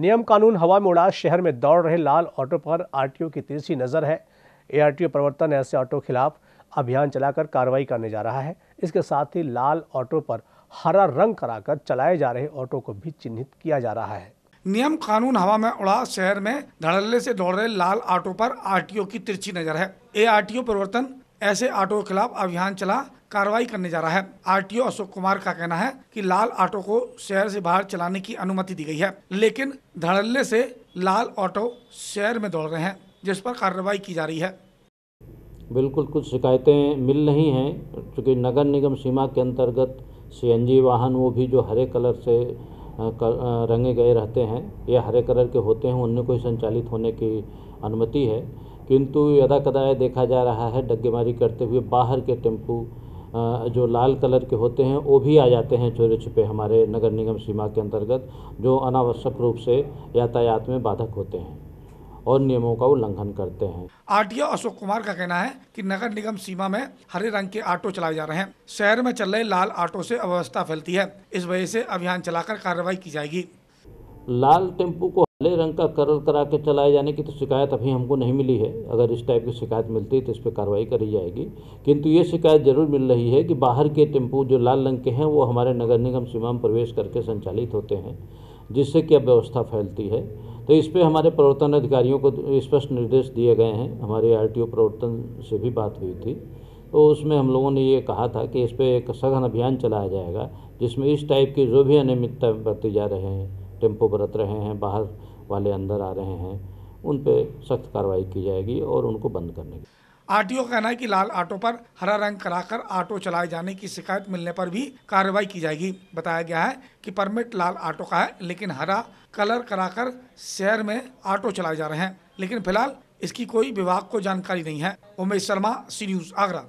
नियम कानून हवा में उड़ा शहर में दौड़ रहे लाल ऑटो पर आरटीओ की तिरछी नज़र है एआरटीओ प्रवर्तन ऐसे ऑटो खिलाफ अभियान चलाकर कार्रवाई करने जा रहा है इसके साथ ही लाल ऑटो पर हरा रंग कराकर चलाए जा रहे ऑटो को भी चिन्हित किया जा रहा है नियम कानून हवा में उड़ा शहर में धड़ल्ले से दौड़ रहे लाल ऑटो पर आरटीओ की तिरछी नजर है ए ओ परिवर्तन ऐसे ऑटो के खिलाफ अभियान चला कार्रवाई करने जा रहा है आरटीओ अशोक कुमार का कहना है कि लाल ऑटो को शहर से बाहर चलाने की अनुमति दी गई है लेकिन धड़ल्ले से लाल ऑटो शहर में दौड़ रहे हैं जिस पर कार्रवाई की जा रही है बिल्कुल कुछ शिकायतें मिल रही हैं क्योंकि नगर निगम सीमा के अंतर्गत सीएनजी वाहन वो भी जो हरे कलर से रंगे गए रहते हैं या हरे कलर के होते हैं उनमें कोई संचालित होने की अनुमति है किंतु यदा कदाय देखा जा रहा है डग्गेमारी करते हुए बाहर के टेम्पू जो लाल कलर के होते हैं वो भी आ जाते हैं चोरे छुपे हमारे नगर निगम सीमा के अंतर्गत जो अनावश्यक रूप से यातायात में बाधक होते हैं और नियमों का उल्लंघन करते हैं आरटीओ अशोक कुमार का कहना है कि नगर निगम सीमा में हरे रंग के ऑटो चलाए जा रहे हैं शहर में चल रहे लाल ऑटो से अव्यवस्था फैलती है इस वजह से अभियान चलाकर कार्रवाई की जाएगी लाल टेम्पू को काले रंग का कलर करा के चलाए जाने की तो शिकायत अभी हमको नहीं मिली है अगर इस टाइप की शिकायत मिलती है तो इस पर कार्रवाई करी जाएगी किंतु ये शिकायत जरूर मिल रही है कि बाहर के टेम्पू जो लाल रंग के हैं वो हमारे नगर निगम सीमा में प्रवेश करके संचालित होते हैं जिससे कि अव्यवस्था फैलती है तो इस पर हमारे प्रवर्तन अधिकारियों को स्पष्ट निर्देश दिए गए हैं हमारे आर प्रवर्तन से भी बात हुई थी तो उसमें हम लोगों ने ये कहा था कि इस पर एक सघन अभियान चलाया जाएगा जिसमें इस टाइप की जो भी अनियमितता बरती जा रहे हैं टेम्पो बरत रहे हैं बाहर वाले अंदर आ रहे हैं उन पे सख्त कार्रवाई की जाएगी और उनको बंद करने की आरटीओ का कहना है कि लाल ऑटो पर हरा रंग कराकर ऑटो चलाए जाने की शिकायत मिलने पर भी कार्रवाई की जाएगी बताया गया है कि परमिट लाल ऑटो का है लेकिन हरा कलर कराकर शहर में ऑटो चलाए जा रहे हैं लेकिन फिलहाल इसकी कोई विभाग को जानकारी नहीं है उमेश शर्मा सी न्यूज आगरा